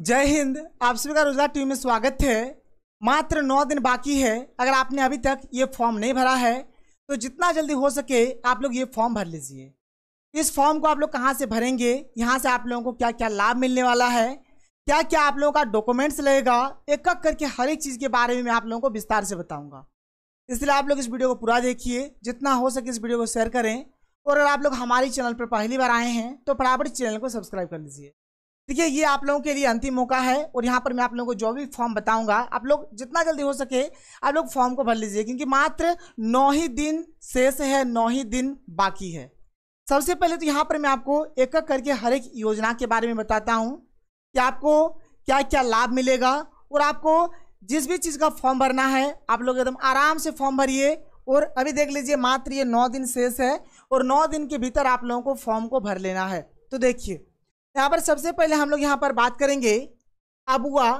जय हिंद आप सभी का रोजगार टीवी में स्वागत है मात्र नौ दिन बाकी है अगर आपने अभी तक ये फॉर्म नहीं भरा है तो जितना जल्दी हो सके आप लोग ये फॉर्म भर लीजिए इस फॉर्म को आप लोग कहाँ से भरेंगे यहाँ से आप लोगों को क्या क्या लाभ मिलने वाला है क्या क्या आप लोगों का डॉक्यूमेंट्स लगेगा एक एक करके हर एक चीज़ के बारे में मैं आप लोगों को विस्तार से बताऊँगा इसलिए आप लोग इस वीडियो को पूरा देखिए जितना हो सके इस वीडियो को शेयर करें और अगर आप लोग हमारे चैनल पर पहली बार आए हैं तो फटाफट चैनल को सब्सक्राइब कर लीजिए देखिए ये आप लोगों के लिए अंतिम मौका है और यहाँ पर मैं आप लोगों को जो भी फॉर्म बताऊंगा आप लोग जितना जल्दी हो सके आप लोग फॉर्म को भर लीजिए क्योंकि मात्र नौ ही दिन शेष है नौ ही दिन बाकी है सबसे पहले तो यहाँ पर मैं आपको एक एक करके हर एक योजना के बारे में बताता हूँ कि आपको क्या क्या लाभ मिलेगा और आपको जिस भी चीज़ का फॉर्म भरना है आप लोग एकदम आराम से फॉर्म भरिए और अभी देख लीजिए मात्र ये नौ दिन शेष है और नौ दिन के भीतर आप लोगों को फॉर्म को भर लेना है तो देखिए यहाँ पर सबसे पहले हम लोग यहाँ पर बात करेंगे अबुआ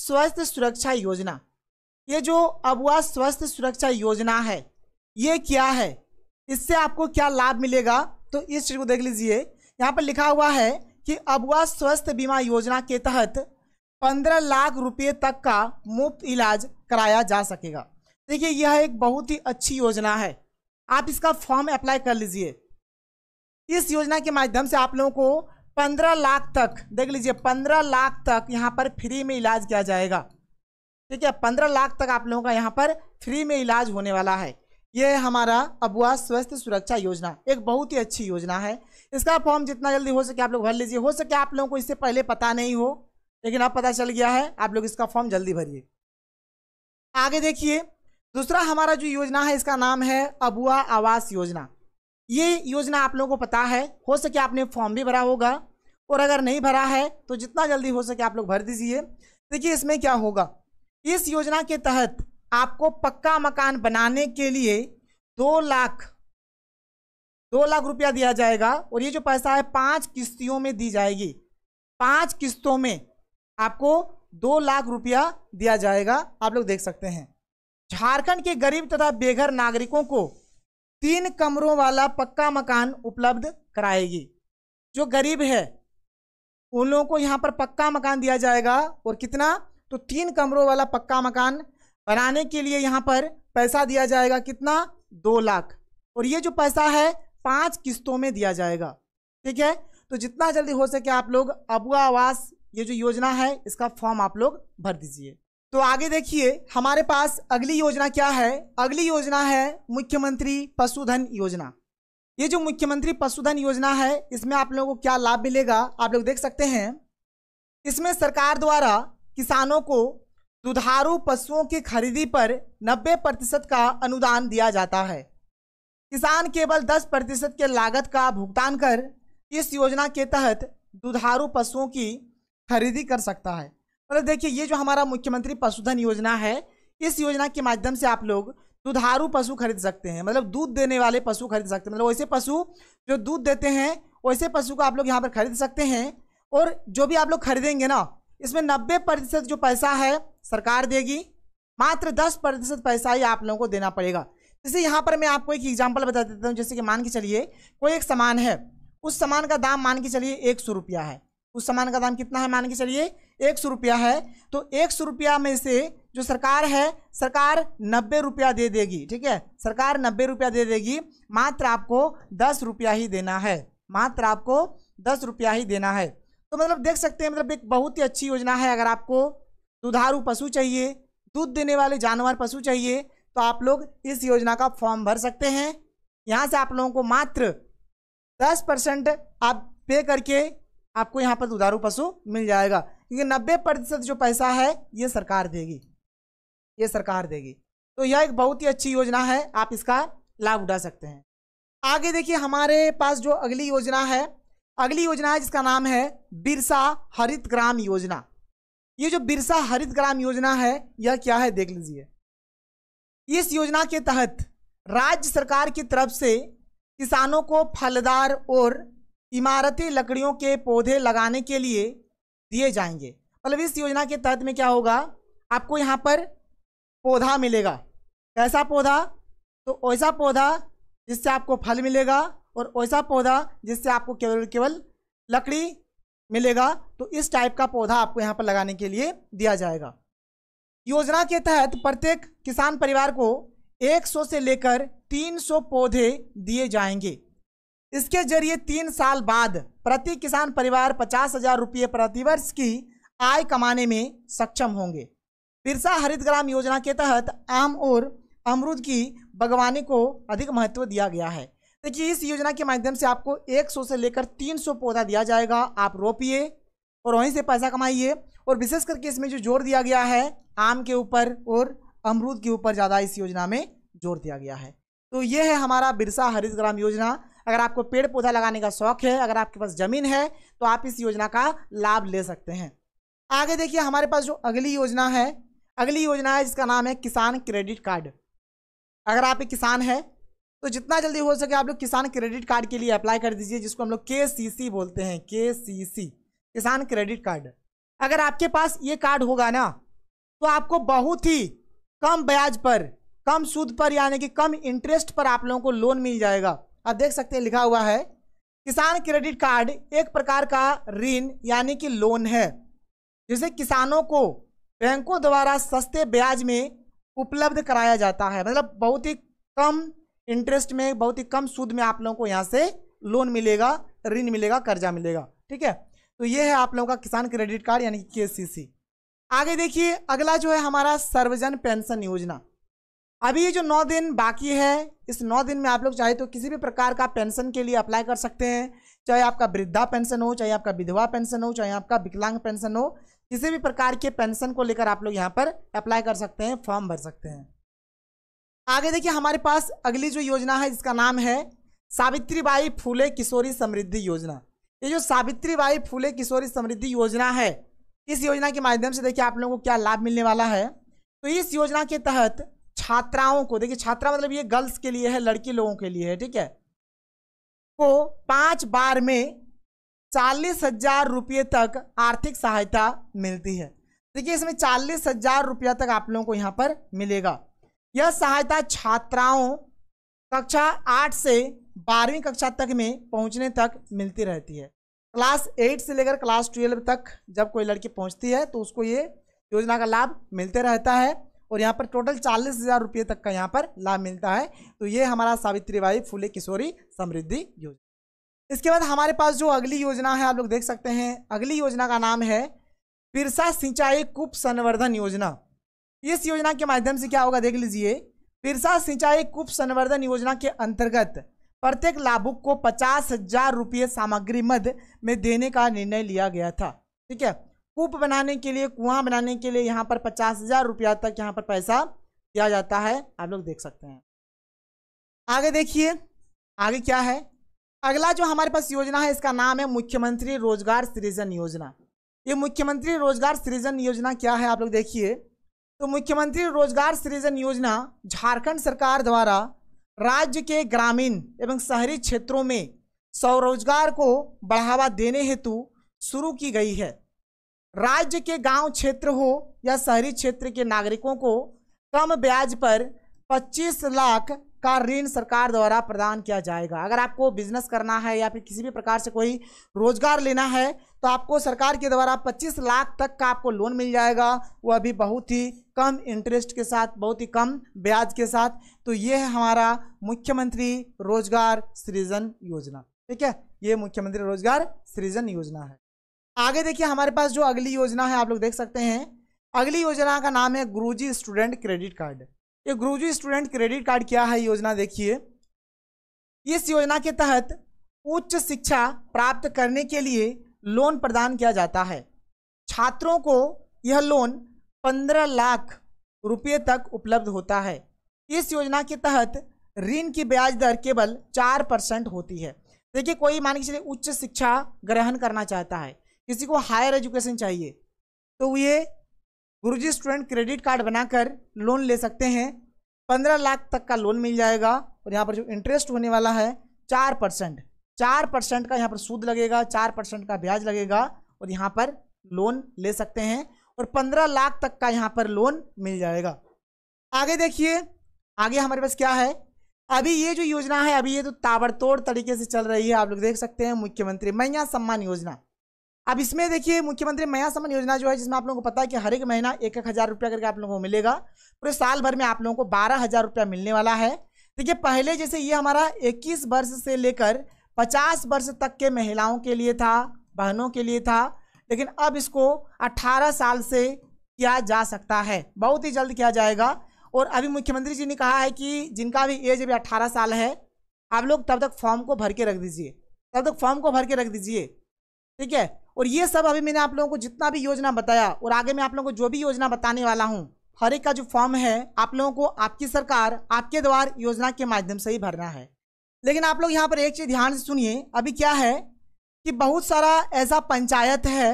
स्वास्थ्य सुरक्षा योजना ये जो अबुआ स्वास्थ्य सुरक्षा योजना है ये क्या है इससे आपको क्या लाभ मिलेगा तो इस चीज़ को देख लीजिए यहाँ पर लिखा हुआ है कि अबुआ स्वास्थ्य बीमा योजना के तहत पंद्रह लाख रुपये तक का मुफ्त इलाज कराया जा सकेगा देखिए यह एक बहुत ही अच्छी योजना है आप इसका फॉर्म अप्लाई कर लीजिए इस योजना के माध्यम से आप लोगों को पंद्रह लाख तक देख लीजिए पंद्रह लाख तक यहाँ पर फ्री में इलाज किया जाएगा ठीक है पंद्रह लाख तक आप लोगों का यहाँ पर फ्री में इलाज होने वाला है ये हमारा अबुआ स्वास्थ्य सुरक्षा योजना एक बहुत ही अच्छी योजना है इसका फॉर्म जितना जल्दी हो सके आप लोग भर लीजिए हो सके आप लोगों को इससे पहले पता नहीं हो लेकिन अब पता चल गया है आप लोग इसका फॉर्म जल्दी भरिए आगे देखिए दूसरा हमारा जो योजना है इसका नाम है अबुआ आवास योजना ये योजना आप लोगों को पता है हो सके आपने फॉर्म भी भरा होगा और अगर नहीं भरा है तो जितना जल्दी हो सके आप लोग भर दीजिए देखिए इसमें क्या होगा इस योजना के तहत आपको पक्का मकान बनाने के लिए दो लाख दो लाख रुपया दिया जाएगा और ये जो पैसा है पांच किस्तियों में दी जाएगी पांच किस्तों में आपको दो लाख रुपया दिया जाएगा आप लोग देख सकते हैं झारखंड के गरीब तथा बेघर नागरिकों को तीन कमरों वाला पक्का मकान उपलब्ध कराएगी जो गरीब है उन लोगों को यहाँ पर पक्का मकान दिया जाएगा और कितना तो तीन कमरों वाला पक्का मकान बनाने के लिए यहाँ पर पैसा दिया जाएगा कितना दो लाख और ये जो पैसा है पाँच किस्तों में दिया जाएगा ठीक है तो जितना जल्दी हो सके आप लोग अबुआ आवास ये जो योजना है इसका फॉर्म आप लोग भर दीजिए तो आगे देखिए हमारे पास अगली योजना क्या है अगली योजना है मुख्यमंत्री पशुधन योजना ये जो मुख्यमंत्री पशुधन योजना है इसमें आप लोगों को क्या लाभ मिलेगा आप लोग देख सकते हैं इसमें सरकार द्वारा किसानों को दुधारू पशुओं की खरीदी पर 90 प्रतिशत का अनुदान दिया जाता है किसान केवल 10 प्रतिशत के लागत का भुगतान कर इस योजना के तहत दुधारू पशुओं की खरीदी कर सकता है मतलब देखिए ये जो हमारा मुख्यमंत्री पशुधन योजना है इस योजना के माध्यम से आप लोग दुधारू पशु खरीद सकते हैं मतलब दूध देने वाले पशु खरीद सकते हैं मतलब वैसे पशु जो दूध देते हैं वैसे पशु को आप लोग यहाँ पर खरीद सकते हैं और जो भी आप लोग खरीदेंगे ना इसमें नब्बे प्रतिशत जो पैसा है सरकार देगी मात्र दस प्रतिशत पैसा ही आप लोगों को देना पड़ेगा जैसे यहाँ पर मैं आपको एक एग्जाम्पल बता देता हूँ जैसे कि मान के चलिए कोई एक सामान है उस सामान का दाम मान के चलिए एक सौ रुपया है उस सामान का दाम कितना है मान के चलिए एक सौ रुपया है तो एक सौ रुपया में से जो सरकार है सरकार नब्बे रुपया दे देगी ठीक है सरकार नब्बे रुपया दे देगी मात्र आपको दस रुपया ही देना है मात्र आपको दस रुपया ही देना है तो मतलब देख सकते हैं मतलब एक बहुत ही अच्छी योजना है अगर आपको दुधारू पशु चाहिए दूध देने वाले जानवर पशु चाहिए तो आप लोग इस योजना का फॉर्म भर सकते हैं यहाँ से आप लोगों को मात्र दस परसेंट आप पे करके आपको यहाँ पर दुधारू पशु मिल जाएगा क्योंकि नब्बे प्रतिशत जो पैसा है ये सरकार देगी ये सरकार देगी तो यह एक बहुत ही अच्छी योजना है आप इसका लाभ उठा सकते हैं आगे देखिए हमारे पास जो अगली योजना है अगली योजना है जिसका नाम है बिरसा हरित ग्राम योजना ये जो बिरसा हरित ग्राम योजना है यह क्या है देख लीजिए इस योजना के तहत राज्य सरकार की तरफ से किसानों को फलदार और इमारती लकड़ियों के पौधे लगाने के लिए दिए जाएंगे मतलब इस योजना के तहत में क्या होगा आपको यहाँ पर पौधा मिलेगा कैसा पौधा तो वैसा पौधा जिससे आपको फल मिलेगा और वैसा पौधा जिससे आपको केवल केवल लकड़ी मिलेगा तो इस टाइप का पौधा आपको यहाँ पर लगाने के लिए दिया जाएगा योजना के तहत प्रत्येक किसान परिवार को 100 से लेकर 300 पौधे दिए जाएंगे इसके जरिए तीन साल बाद प्रति किसान परिवार पचास हजार रुपये प्रतिवर्ष की आय कमाने में सक्षम होंगे बिरसा हरित ग्राम योजना के तहत आम और अमरूद की बागवानी को अधिक महत्व दिया गया है देखिए इस योजना के माध्यम से आपको 100 से लेकर 300 पौधा दिया जाएगा आप रोपिए और वहीं से पैसा कमाइए और विशेष करके इसमें जो जोर दिया गया है आम के ऊपर और अमरूद के ऊपर ज़्यादा इस योजना में जोर दिया गया है तो ये है हमारा बिरसा हरित ग्राम योजना अगर आपको पेड़ पौधा लगाने का शौक है अगर आपके पास ज़मीन है तो आप इस योजना का लाभ ले सकते हैं आगे देखिए हमारे पास जो अगली योजना है अगली योजना है जिसका नाम है किसान क्रेडिट कार्ड अगर आप एक किसान है तो जितना जल्दी हो सके आप लोग किसान क्रेडिट कार्ड के लिए अप्लाई कर दीजिए जिसको हम लोग के बोलते हैं के किसान क्रेडिट कार्ड अगर आपके पास ये कार्ड होगा ना तो आपको बहुत ही कम ब्याज पर कम सूद पर यानी कि कम इंटरेस्ट पर आप लोगों को लोन मिल जाएगा आप देख सकते हैं लिखा हुआ है किसान क्रेडिट कार्ड एक प्रकार का ऋण यानी कि लोन है जिसे किसानों को बैंकों द्वारा सस्ते ब्याज में उपलब्ध कराया जाता है मतलब बहुत ही कम इंटरेस्ट में बहुत ही कम सूद में आप लोगों को यहाँ से लोन मिलेगा ऋण मिलेगा कर्जा मिलेगा ठीक है तो ये है आप लोगों का किसान क्रेडिट कार्ड यानी कि के आगे देखिए अगला जो है हमारा सर्वजन पेंशन योजना अभी ये जो नौ दिन बाकी है इस नौ दिन में आप लोग चाहे तो किसी भी प्रकार का पेंशन के लिए अप्लाई कर सकते हैं चाहे आपका वृद्धा पेंशन हो चाहे आपका विधवा पेंशन हो चाहे आपका विकलांग पेंशन हो किसी भी प्रकार के पेंशन को लेकर आप लोग यहाँ पर अप्लाई कर सकते हैं फॉर्म भर सकते हैं आगे देखिए हमारे पास अगली जो योजना है जिसका नाम है सावित्री बाई फूले किशोरी समृद्धि योजना ये जो सावित्री बाई फूले किशोरी समृद्धि योजना है इस योजना के माध्यम से देखिए आप लोगों को क्या लाभ मिलने वाला है तो इस योजना के तहत छात्राओं को देखिए छात्रा मतलब ये गर्ल्स के लिए है लड़की लोगों के लिए है ठीक है को पांच बार में चालीस हजार रुपये तक आर्थिक सहायता मिलती है देखिए इसमें चालीस हजार रुपया तक आप लोगों को यहाँ पर मिलेगा यह सहायता छात्राओं कक्षा आठ से बारहवीं कक्षा तक में पहुँचने तक मिलती रहती है क्लास एट से लेकर क्लास ट्वेल्व तक जब कोई लड़की पहुँचती है तो उसको ये योजना का लाभ मिलते रहता है और यहाँ पर टोटल चालीस हज़ार रुपये तक का यहाँ पर लाभ मिलता है तो ये हमारा सावित्री बाई फुले किशोरी समृद्धि योजना इसके बाद हमारे पास जो अगली योजना है आप लोग देख सकते हैं अगली योजना का नाम है पिरसा सिंचाई कुप संवर्धन योजना इस योजना के माध्यम से क्या होगा देख लीजिए पिरसा सिंचाई कुप संवर्धन योजना के अंतर्गत प्रत्येक लाभुक को पचास हजार रुपये सामग्री मद में देने का निर्णय लिया गया था ठीक है कूप बनाने के लिए कुआं बनाने के लिए यहाँ पर पचास हज़ार रुपया तक यहाँ पर पैसा दिया जाता है आप लोग देख सकते हैं आगे देखिए आगे क्या है अगला जो हमारे पास योजना है इसका नाम है मुख्यमंत्री रोजगार सृजन योजना ये मुख्यमंत्री रोजगार सृजन योजना क्या है आप लोग देखिए तो मुख्यमंत्री रोजगार सृजन योजना झारखंड सरकार द्वारा राज्य के ग्रामीण एवं शहरी क्षेत्रों में स्वरोजगार को बढ़ावा देने हेतु शुरू की गई है राज्य के गांव क्षेत्र हो या शहरी क्षेत्र के नागरिकों को कम ब्याज पर 25 लाख का ऋण सरकार द्वारा प्रदान किया जाएगा अगर आपको बिजनेस करना है या फिर किसी भी प्रकार से कोई रोजगार लेना है तो आपको सरकार के द्वारा 25 लाख तक का आपको लोन मिल जाएगा वह भी बहुत ही कम इंटरेस्ट के साथ बहुत ही कम ब्याज के साथ तो ये है हमारा मुख्यमंत्री रोजगार सृजन योजना ठीक है ये मुख्यमंत्री रोजगार सृजन योजना है आगे देखिए हमारे पास जो अगली योजना है आप लोग देख सकते हैं अगली योजना का नाम है गुरुजी स्टूडेंट क्रेडिट कार्ड ये गुरुजी स्टूडेंट क्रेडिट कार्ड क्या है योजना देखिए इस योजना के तहत उच्च शिक्षा प्राप्त करने के लिए लोन प्रदान किया जाता है छात्रों को यह लोन पंद्रह लाख रुपये तक उपलब्ध होता है इस योजना के तहत ऋण की ब्याज दर केवल चार परसेंट होती है देखिए कोई मान के चलिए उच्च शिक्षा ग्रहण करना चाहता है किसी को हायर एजुकेशन चाहिए तो ये गुरुजी स्टूडेंट क्रेडिट कार्ड बनाकर लोन ले सकते हैं पंद्रह लाख तक का लोन मिल जाएगा और यहाँ पर जो इंटरेस्ट होने वाला है चार परसेंट चार परसेंट का यहाँ पर सूद लगेगा चार परसेंट का ब्याज लगेगा और यहाँ पर लोन ले सकते हैं और पंद्रह लाख तक का यहाँ पर लोन मिल जाएगा आगे देखिए आगे हमारे पास क्या है अभी ये जो योजना है अभी ये तो ताबड़तोड़ तरीके से चल रही है आप लोग देख सकते हैं मुख्यमंत्री मैया सम्मान योजना अब इसमें देखिए मुख्यमंत्री मया समन योजना जो है जिसमें आप लोगों को पता है कि हर एक महीना एक एक हज़ार रुपया करके आप लोगों को मिलेगा पूरे साल भर में आप लोगों को बारह हज़ार रुपया मिलने वाला है देखिए पहले जैसे ये हमारा इक्कीस वर्ष से लेकर पचास वर्ष तक के महिलाओं के लिए था बहनों के लिए था लेकिन अब इसको अट्ठारह साल से किया जा सकता है बहुत ही जल्द किया जाएगा और अभी मुख्यमंत्री जी ने कहा है कि जिनका भी एज अभी अट्ठारह साल है आप लोग तब तक फॉर्म को भर के रख दीजिए तब तक फॉर्म को भर के रख दीजिए ठीक है और ये सब अभी मैंने आप लोगों को जितना भी योजना बताया और आगे मैं आप लोगों को जो भी योजना बताने वाला हूँ हर एक का जो फॉर्म है आप लोगों को आपकी सरकार आपके द्वार योजना के माध्यम से ही भरना है लेकिन आप लोग यहाँ पर एक चीज़ ध्यान से सुनिए अभी क्या है कि बहुत सारा ऐसा पंचायत है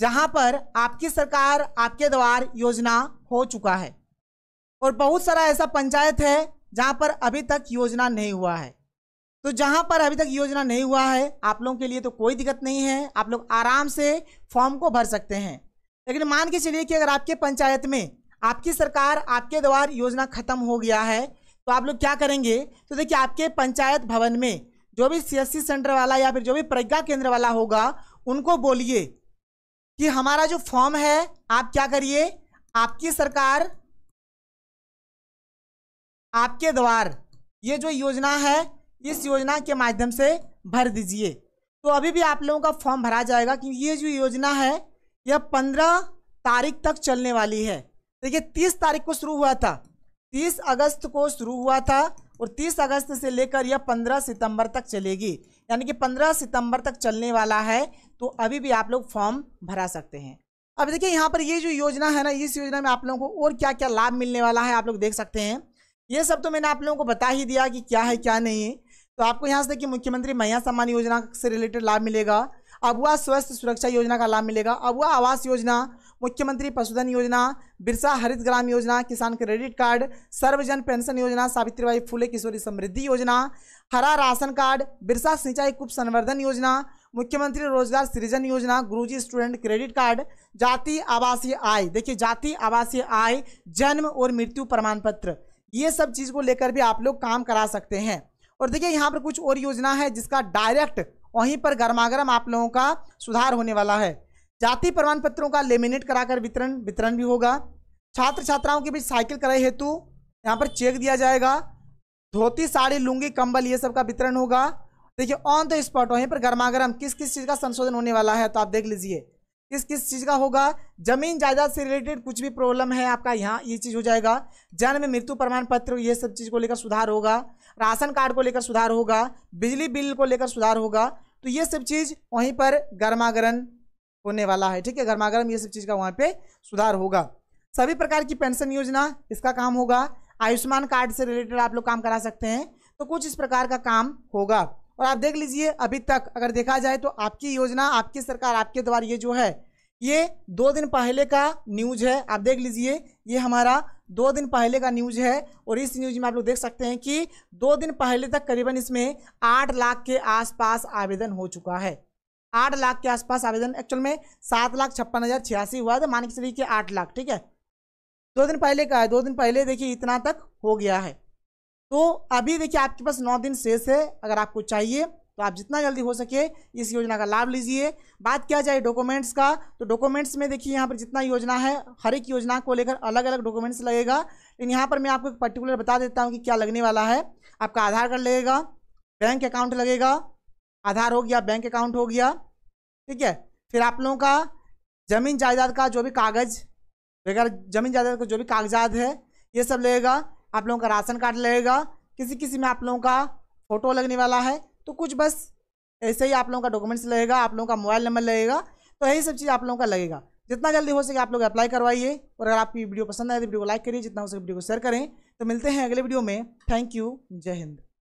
जहाँ पर आपकी सरकार आपके द्वार योजना हो चुका है और बहुत सारा ऐसा पंचायत है जहाँ पर अभी तक योजना नहीं हुआ है तो जहां पर अभी तक योजना नहीं हुआ है आप लोगों के लिए तो कोई दिक्कत नहीं है आप लोग आराम से फॉर्म को भर सकते हैं लेकिन मान के चलिए कि अगर आपके पंचायत में आपकी सरकार आपके द्वार योजना खत्म हो गया है तो आप लोग क्या करेंगे तो देखिए आपके पंचायत भवन में जो भी सीएससी सेंटर वाला या फिर जो भी प्रज्ञा केंद्र वाला होगा उनको बोलिए कि हमारा जो फॉर्म है आप क्या करिए आपकी सरकार आपके द्वार ये जो योजना है इस योजना के माध्यम से भर दीजिए तो अभी भी आप लोगों का फॉर्म भरा जाएगा क्योंकि ये जो योजना है यह पंद्रह तारीख तक चलने वाली है देखिए तीस तारीख को शुरू हुआ था तीस अगस्त को शुरू हुआ था और तीस अगस्त से लेकर यह पंद्रह सितंबर तक चलेगी यानी कि पंद्रह सितंबर तक चलने वाला है तो अभी भी आप लोग फॉर्म भरा सकते हैं अब देखिए यहाँ पर ये जो योजना है ना इस योजना में आप लोगों को और क्या क्या लाभ मिलने वाला है आप लोग देख सकते हैं ये सब तो मैंने आप लोगों को बता ही दिया कि क्या है क्या नहीं है तो आपको यहाँ से देखिए मुख्यमंत्री महिला सम्मान योजना से रिलेटेड लाभ मिलेगा अबुआ स्वास्थ्य सुरक्षा योजना का लाभ मिलेगा अबुआ आवास योजना मुख्यमंत्री पशुधन योजना बिरसा हरित ग्राम योजना किसान क्रेडिट कार्ड सर्वजन पेंशन योजना सावित्रीबाई फूले किशोरी समृद्धि योजना हरा राशन कार्ड बिरसा सिंचाई कुप संवर्धन योजना मुख्यमंत्री रोजगार सृजन योजना गुरुजी स्टूडेंट क्रेडिट कार्ड जाति आवासीय आय देखिए जाति आवासीय आय जन्म और मृत्यु प्रमाण पत्र ये सब चीज़ को लेकर भी आप लोग काम करा सकते हैं और देखिए यहाँ पर कुछ और योजना है जिसका डायरेक्ट वहीं पर गर्मागर्म आप लोगों का सुधार होने वाला है जाति प्रमाण पत्रों का लेमिनेट कराकर वितरण वितरण भी होगा छात्र छात्राओं के बीच साइकिल कराई हेतु यहाँ पर चेक दिया जाएगा धोती साड़ी लुंगी कंबल ये सब का वितरण होगा देखिए ऑन द स्पॉट वहीं पर गर्मागर्म किस किस चीज़ का संशोधन होने वाला है तो आप देख लीजिए किस किस चीज़ का होगा जमीन जायदाद से रिलेटेड कुछ भी प्रॉब्लम है आपका यहाँ ये चीज़ हो जाएगा जन्म मृत्यु प्रमाण पत्र ये सब चीज़ को लेकर सुधार होगा राशन कार्ड को लेकर सुधार होगा बिजली बिल को लेकर सुधार होगा तो ये सब चीज़ वहीं पर गर्मागरण होने वाला है ठीक है गर्मागरम ये सब चीज़ का वहाँ पर सुधार होगा सभी प्रकार की पेंशन योजना इसका काम होगा आयुष्मान कार्ड से रिलेटेड आप लोग काम करा सकते हैं तो कुछ इस प्रकार का काम होगा और आप देख लीजिए अभी तक अगर देखा जाए तो आपकी योजना आपकी सरकार आपके द्वारा ये जो है ये दो दिन पहले का न्यूज है आप देख लीजिए ये हमारा दो दिन पहले का न्यूज है और इस न्यूज में आप लोग देख सकते हैं कि दो दिन पहले तक करीबन इसमें आठ लाख के आसपास आवेदन हो चुका है आठ लाख के आसपास आवेदन एक्चुअल में सात लाख छप्पन हज़ार छियासी हुआ था मान के चलिए कि आठ लाख ठीक है दो दिन पहले का है दो दिन पहले देखिए इतना तक हो गया है तो अभी देखिए आपके पास नौ दिन शेष है अगर आपको चाहिए तो आप जितना जल्दी हो सके इस योजना का लाभ लीजिए बात किया जाए डॉक्यूमेंट्स का तो डॉक्यूमेंट्स में देखिए यहाँ पर जितना योजना है हर एक योजना को लेकर अलग अलग डॉक्यूमेंट्स लगेगा लेकिन यहाँ पर मैं आपको एक पर्टिकुलर बता देता हूँ कि क्या लगने वाला है आपका आधार कार्ड लगेगा बैंक अकाउंट लगेगा आधार हो गया बैंक अकाउंट हो गया ठीक है फिर आप लोगों का ज़मीन जायदाद का जो भी कागज़ वगैरह ज़मीन जायदाद का जो भी कागजात है ये सब लगेगा आप लोगों का राशन कार्ड लगेगा किसी किसी में आप लोगों का फ़ोटो लगने वाला है तो कुछ बस ऐसे ही आप लोगों का डॉक्यूमेंट्स लगेगा आप लोगों का मोबाइल नंबर लगेगा तो यही सब चीज़ आप लोगों का लगेगा जितना जल्दी हो सके आप लोग अप्लाई करवाइए और अगर आपकी वीडियो पसंद आए तो वीडियो को लाइक करिए जितना हो सके वीडियो को शेयर करें तो मिलते हैं अगले वीडियो में थैंक यू जय हिंद